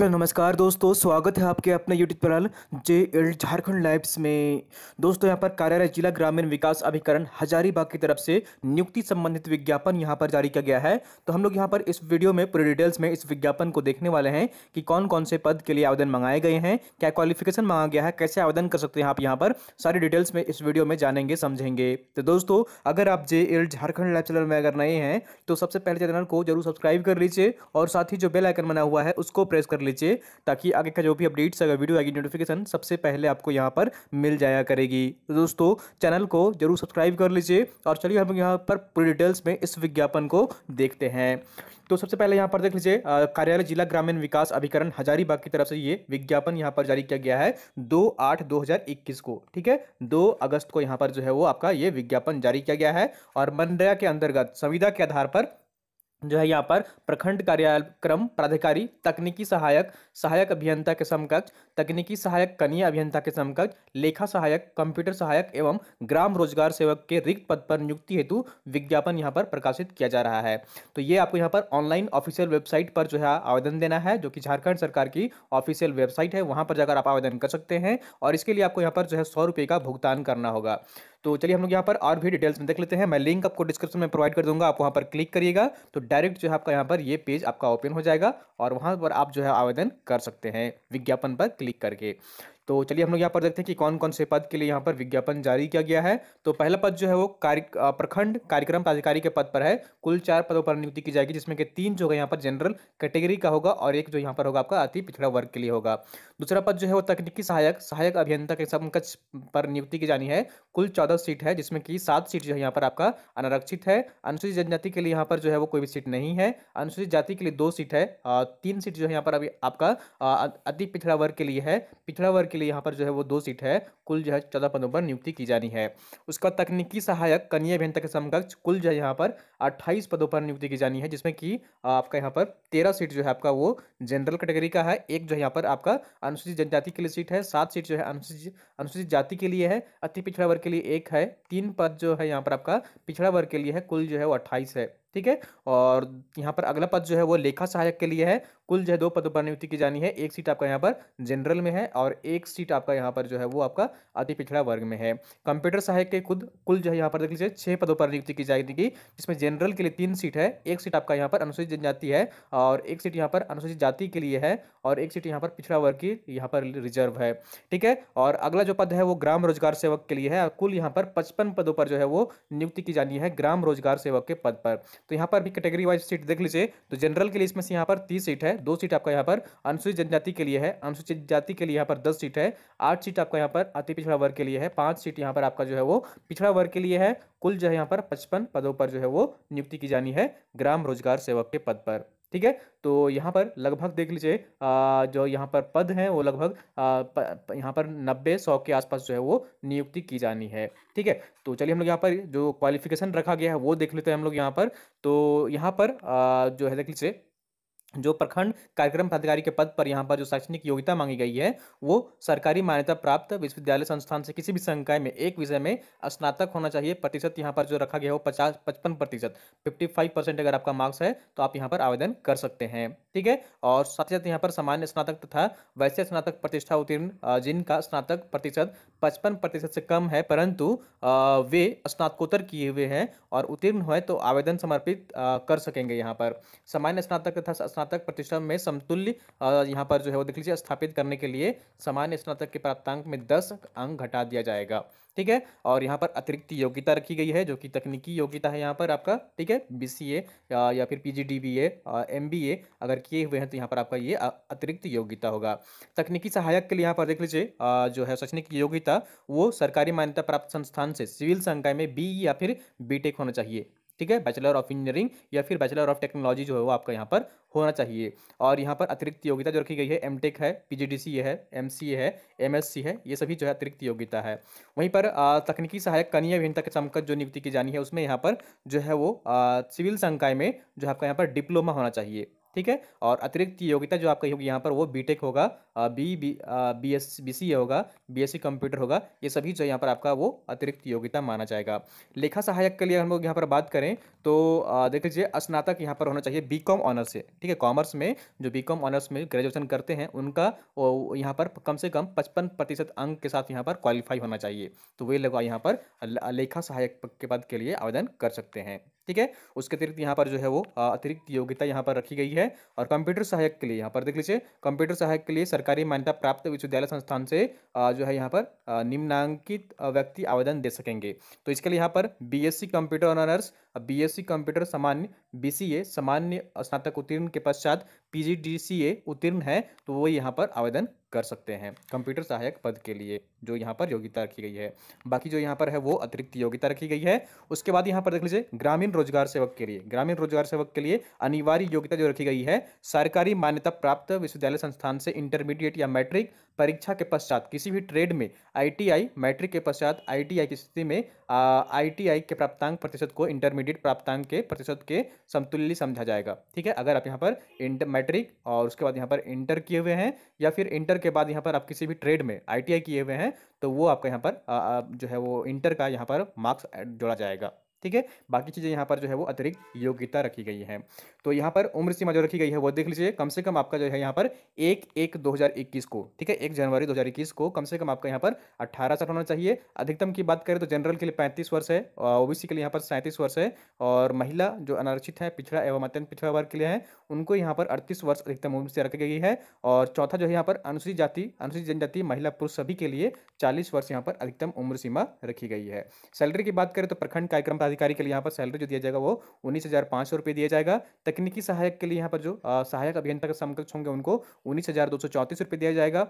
hello नमस्कार दोस्तों स्वागत है आपके अपने YouTube channel J L Jharkhand lives में दोस्तों यहां पर कार्यालय जिला ग्रामीण विकास अभिकरण हजारीबाग की तरफ से नियुक्ति संबंधित विज्ञापन यहां पर जारी किया गया है तो हम लोग यहां पर इस वीडियो में पूरे डिटेल्स में इस विज्ञापन को देखने वाले हैं कि कौन कौन से पद के लिए आवेदन मंगाए गए हैं क्या क्वालिफिकेशन मांगा गया है कैसे आवेदन कर सकते हैं आप यहाँ पर सारी डिटेल्स में इस वीडियो में जानेंगे समझेंगे तो दोस्तों अगर आप J L Jharkhand live channel में अगर नए हैं तो सबसे पहले चैनल को जरूर सब्सक्राइब कर लीजिए और साथ ही जो बेलाइकन बना हुआ है उसको प्रेस कर लीजिए लीजिए ताकि आगे का जो भी अपडेट्स अगर वीडियो आएगी नोटिफिकेशन सबसे पहले आपको यहाँ पर मिल जाया करेगी तो दोस्तों चैनल को जरूर सब्सक्राइब कर लीजिए और चलिए हम यहाँ पर पूरी डिटेल्स में इस विज्ञापन को देखते हैं तो सबसे पहले यहाँ पर देख लीजिए कार्यालय जिला ग्रामीण विकास अभिकरण हजारीबाग की तरफ से ये विज्ञापन यहाँ पर जारी किया गया है दो आठ दो हजार इक्कीस को ठीक है दो अगस्त को यहाँ पर जो है वो आपका ये विज्ञापन जारी किया गया है और मनरेगा के अंतर्गत संविदा के आधार पर जो है यहाँ पर प्रखंड क्रम प्राधिकारी तकनीकी सहायक सहायक अभियंता के समकक्ष तकनीकी सहायक कनीय अभियंता के समकक्ष लेखा सहायक कंप्यूटर सहायक एवं ग्राम रोजगार सेवक के रिक्त पद पर नियुक्ति हेतु विज्ञापन यहाँ पर प्रकाशित किया जा रहा है तो ये आपको यहाँ पर ऑनलाइन ऑफिशियल वेबसाइट पर जो है आवेदन देना है जो कि झारखंड सरकार की ऑफिशियल वेबसाइट है वहाँ पर जाकर आप आवेदन कर सकते हैं और इसके लिए आपको यहाँ पर जो है सौ का भुगतान करना होगा तो चलिए हम लोग यहाँ पर और भी डिटेल्स में देख लेते हैं मैं लिंक आपको डिस्क्रिप्शन में प्रोवाइड कर दूंगा आप वहाँ पर क्लिक करिएगा तो डायरेक्ट जो है आपका यहाँ पर ये पेज आपका ओपन हो जाएगा और वहाँ पर आप जो है आवेदन कर सकते हैं विज्ञापन पर क्लिक करके तो चलिए हम लोग यहाँ पर देखते हैं कि कौन कौन से पद के लिए यहाँ पर विज्ञापन जारी किया गया है तो पहला पद जो है वो कार्य प्रखंड कार्यक्रम प्राधिकारी के पद पर है कुल चार पदों पर नियुक्ति की जाएगी जिसमें कि तीन जो होगा यहाँ पर जनरल कैटेगरी का होगा और एक जो यहाँ पर होगा आपका अति पिछड़ा वर्ग के लिए होगा दूसरा पद जो है वो तकनीकी सहायक सहायक अभियंता के समकक्ष पर नियुक्ति की जानी है कुल चौदह सीट है जिसमें कि सात सीट जो है यहाँ पर आपका अनारक्षित है अनुसूचित जनजाति के लिए यहाँ पर जो है वो कोई भी सीट नहीं है अनुसूचित जाति के लिए दो सीट है तीन सीट जो है यहाँ पर अभी आपका अति पिछड़ा वर्ग के लिए है पिछड़ा वर्ग के लिए यहाँ पर जो है वो दो सीट है कुल जो है चौदह पदों पर नियुक्ति की जानी है उसका तकनीकी सहायक कन्या अभियंता के समकक्ष कुल जो है यहाँ पर अट्ठाईस पदों पर नियुक्ति की जानी है जिसमें कि आपका यहाँ पर तेरह सीट जो है आपका वो जनरल कैटेगरी का है एक जो है यहाँ पर आपका अनुसूचित जनजाति के लिए सीट है सात सीट जो है अनुसूचित अनुसूचित जाति के लिए है अति पिछड़ा वर्ग के लिए एक है तीन पद जो है यहाँ पर आपका पिछड़ा वर्ग के लिए है कुल जो है वो अट्ठाईस है ठीक है और यहाँ पर अगला पद जो है वो लेखा सहायक के लिए है कुल जो है दो पदों पर नियुक्ति की जानी है एक सीट आपका यहाँ पर जनरल में है और एक सीट आपका यहाँ पर जो है वो आपका अति पिछड़ा वर्ग में है कंप्यूटर सहायक के खुद कुल जो है यहाँ पर देख लीजिए छह पदों पर नियुक्ति की जाएगी जिसमें जनरल के लिए तीन सीट है एक सीट आपका यहाँ पर अनुसूचित जनजाति है और एक सीट यहाँ पर अनुसूचित जाति के लिए है और एक सीट यहाँ पर पिछड़ा वर्ग की यहाँ पर रिजर्व है ठीक है और अगला जो पद है वो ग्राम रोजगार सेवक के लिए है कुल यहाँ पर पचपन पदों पर जो है वो नियुक्ति की जानी है ग्राम रोजगार सेवक के पद पर तो यहाँ पर भी कैटेगरी वाइज सीट देख लीजिए तो जनरल के लिए इसमें से यहाँ पर तीस सीट है दो सीट आपका यहाँ पर अनुसूचित जनजाति के लिए है अनुसूचित जाति के लिए यहाँ पर दस सीट है आठ सीट आपका यहाँ पर अति पिछड़ा वर्ग के लिए है पाँच सीट यहाँ पर आपका जो है वो पिछड़ा वर्ग के लिए है कुल जो है यहाँ पर पचपन पदों पर जो है वो नियुक्ति की जानी है ग्राम रोजगार सेवक के पद पर ठीक है तो यहाँ पर लगभग देख लीजिए जो यहाँ पर पद हैं वो लगभग यहाँ पर नब्बे सौ के आसपास जो है वो नियुक्ति की जानी है ठीक है तो चलिए हम लोग यहाँ पर जो क्वालिफिकेशन रखा गया है वो देख लेते हैं हम लोग यहाँ पर तो यहाँ पर जो है देख लीजिए जो प्रखंड कार्यक्रम पदाधिकारी के पद पर यहाँ पर जो शैक्षणिक योग्यता मांगी गई है वो सरकारी मान्यता प्राप्त विश्वविद्यालय संस्थान से किसी भी संकाय में एक विषय में स्नातक होना चाहिए प्रतिशत यहाँ पर जो रखा गया है वो पचास पचपन प्रतिशत फिफ्टी फाइव परसेंट अगर आपका मार्क्स है तो आप यहाँ पर आवेदन कर सकते हैं ठीक है और साथ ही साथ यहाँ पर सामान्य स्नातक तथा वैसे स्नातक प्रतिष्ठा उत्तीर्ण जिनका स्नातक प्रतिशत पचपन प्रतिशत से कम है परंतु वे स्नातकोत्तर किए हुए हैं और उत्तीर्ण हुए तो आवेदन समर्पित कर सकेंगे यहाँ पर सामान्य स्नातक तथा स्नातक प्रतिष्ठा में समतुल्य यहाँ पर जो है वो देख लीजिए स्थापित करने के लिए सामान्य स्नातक के प्राप्तांक में दस अंक घटा दिया जाएगा ठीक है और यहाँ पर अतिरिक्त योग्यता रखी गई है जो कि तकनीकी योग्यता है यहाँ पर आपका ठीक है बी या फिर P G D B A अगर किए हुए हैं तो यहाँ पर आपका ये अतिरिक्त योग्यता होगा तकनीकी सहायक के लिए यहाँ पर देख लीजिए जो है शैक्षणिक योग्यता वो सरकारी मान्यता प्राप्त संस्थान से सिविल संकाय में बी e या फिर बी होना चाहिए ठीक है बैचलर ऑफ इंजीनियरिंग या फिर बैचलर ऑफ टेक्नोलॉजी जो है वो आपका यहाँ पर होना चाहिए और यहाँ पर अतिरिक्त योग्यता जो रखी गई है एम टेक है पी ये है एम है एम है ये सभी जो है अतिरिक्त योग्यता है वहीं पर तकनीकी सहायक कनीय अभियंता के समकक्ष जो नियुक्ति की जानी है उसमें यहाँ पर जो है वो सिविल संकाय में जो आपका यहाँ पर डिप्लोमा होना चाहिए ठीक है और अतिरिक्त योग्यता जो आपका होगी यहाँ पर वो बी होगा B B B S B C होगा बी एस सी कंप्यूटर होगा ये सभी जो यहाँ पर आपका वो अतिरिक्त योग्यता माना जाएगा लेखा सहायक के लिए हम लोग यहाँ पर बात करें तो देख लीजिए स्नातक यहाँ पर होना चाहिए बी कॉम ऑनर्स से ठीक है कॉमर्स में जो बी कॉम ऑनर्स में ग्रेजुएशन करते हैं उनका यहाँ पर कम से कम पचपन प्रतिशत अंक के साथ यहाँ पर क्वालिफाई होना चाहिए तो वे लोग यहाँ पर लेखा सहायक के पद के लिए आवेदन कर सकते हैं ठीक है उसके अतिरिक्त यहाँ पर जो है वो अतिरिक्त योग्यता यहाँ पर रखी गई है और कंप्यूटर सहायक के लिए यहाँ पर देख लीजिए कंप्यूटर सहायक के लिए सरकारी मान्यता प्राप्त विश्वविद्यालय संस्थान से जो है यहाँ पर निम्नांकित व्यक्ति आवेदन दे सकेंगे तो इसके लिए यहाँ पर C computer honours C computer सामान्य ए सामान्य स्नातक उत्तीर्ण के पश्चात ए उत्तीर्ण है तो वो यहाँ पर आवेदन कर सकते हैं कंप्यूटर सहायक पद के लिए जो यहाँ पर योग्यता रखी गई है बाकी जो यहाँ पर है वो अतिरिक्त योग्यता रखी गई है उसके बाद यहाँ पर देख लीजिए ग्रामीण रोजगार सेवक के लिए ग्रामीण रोजगार सेवक के लिए अनिवार्य योग्यता जो रखी गई है सरकारी मान्यता प्राप्त विश्वविद्यालय संस्थान से इंटरमीडिएट या मैट्रिक परीक्षा के पश्चात किसी भी ट्रेड में आईटीआई मैट्रिक के पश्चात आईटीआई की स्थिति में आईटीआई के प्राप्तांक प्रतिशत को इंटरमीडिएट प्राप्तांक के प्रतिशत के समतुल्य समझा जाएगा ठीक है अगर आप यहाँ पर इंटर मैट्रिक और उसके बाद यहाँ पर इंटर किए हुए हैं या फिर इंटर के बाद यहाँ पर आप किसी भी ट्रेड में आई किए हुए हैं तो वो आपका यहाँ पर जो है वो इंटर का यहाँ पर मार्क्स जोड़ा जाएगा ठीक है बाकी चीज़ें यहाँ पर जो है वो अतिरिक्त योग्यता रखी गई है तो यहाँ पर उम्र सीमा जो रखी गई है वो देख लीजिए कम से कम आपका जो है यहाँ पर एक एक दो हज़ार इक्कीस को ठीक है एक जनवरी दो हज़ार इक्कीस को कम से कम आपका यहाँ पर अट्ठारह साल होना चाहिए अधिकतम की बात करें तो जनरल के लिए पैंतीस वर्ष है ओबीसी के लिए यहाँ पर सैंतीस वर्ष है और महिला जो अनारक्षित है पिछड़ा एवं अत्यंत पिछड़ा वर्ग के लिए है उनको यहाँ पर अड़तीस वर्ष अधिकतम उम्र से रखी गई है और चौथा जो है यहाँ पर अनुसूचित जाति अनुसूचित जनजाति महिला पुरुष सभी के लिए चालीस वर्ष यहाँ पर अधिकतम उम्र सीमा रखी गई है सैलरी की बात करें तो प्रखंड कार्यक्रम अधिकारी के लिए यहाँ पर सैलरी जो दिया जाएगा वो उन्नीस हज़ार पाँच सौ रुपये दिया जाएगा तकनीकी सहायक के लिए यहाँ पर जो सहायक अभियंता के समकक्ष होंगे उनको उन्नीस हज़ार दो सौ चौंतीस रुपये दिया जाएगा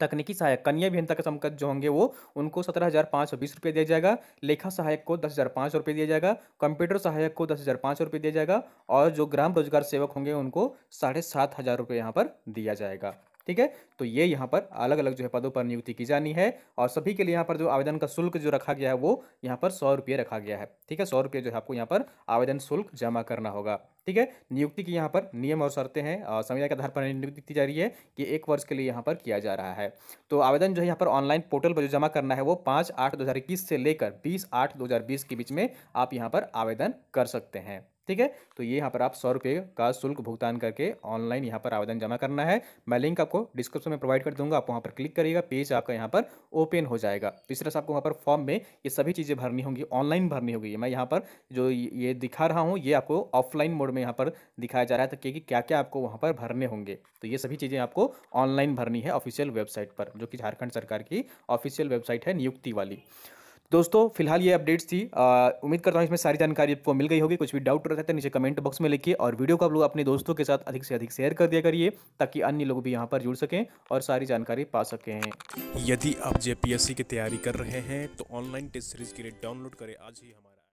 तकनीकी सहायक कन्या अभियंता के समकक्ष जो होंगे वो उनको सत्रह हज़ार पाँच सौ बीस रुपये दिया जाएगा लेखा सहायक को दस हज़ार पाँच सौ रुपये दिया जाएगा कंप्यूटर सहायक को दस हज़ार पाँच सौ रुपये दिया जाएगा और जो ग्राम रोजगार सेवक होंगे उनको साढ़े सात हज़ार रुपये यहाँ पर दिया जाएगा ठीक है तो ये यहाँ पर अलग अलग जो है पदों पर नियुक्ति की जानी है और सभी के लिए यहाँ पर जो आवेदन का शुल्क जो रखा गया है वो यहाँ पर सौ रुपये रखा गया है ठीक है सौ रुपये जो है आपको यहाँ पर आवेदन शुल्क जमा करना होगा ठीक है नियुक्ति की यहाँ पर नियम और शर्तें हैं और संविधान के आधार पर नियुक्ति की जा रही है कि एक वर्ष के लिए यहाँ पर किया जा रहा है तो आवेदन जो है यहाँ पर ऑनलाइन पोर्टल पर जो जमा करना है वो पाँच आठ दो से लेकर बीस आठ दो के बीच में आप यहाँ पर आवेदन कर सकते हैं ठीक है तो ये यहाँ पर आप सौ रुपये का शुल्क भुगतान करके ऑनलाइन यहाँ पर आवेदन जमा करना है मैं लिंक आपको डिस्क्रिप्शन में प्रोवाइड कर दूंगा आप वहाँ पर क्लिक करिएगा पेज आपका यहाँ पर ओपन हो जाएगा इस तरह से आपको वहाँ पर फॉर्म में ये सभी चीज़ें भरनी होंगी ऑनलाइन भरनी होगी मैं यहाँ पर जो ये दिखा रहा हूँ ये आपको ऑफलाइन मोड में यहाँ पर दिखाया जा रहा है तो कि क्या क्या आपको वहाँ पर भरने होंगे तो ये सभी चीज़ें आपको ऑनलाइन भरनी है ऑफिशियल वेबसाइट पर जो कि झारखंड सरकार की ऑफिशियल वेबसाइट है नियुक्ति वाली दोस्तों फिलहाल ये अपडेट्स थी उम्मीद करता हूँ इसमें सारी जानकारी आपको मिल गई होगी कुछ भी डाउट रहता है तो नीचे कमेंट बॉक्स में लिखिए और वीडियो को आप लोग अपने दोस्तों के साथ अधिक से अधिक शेयर कर दिया करिए ताकि अन्य लोग भी यहाँ पर जुड़ सकें और सारी जानकारी पा सकें यदि आप जेपीएससी की तैयारी कर रहे हैं तो ऑनलाइन टेस्ट सीरीज के लिए डाउनलोड करें आज ही हमारे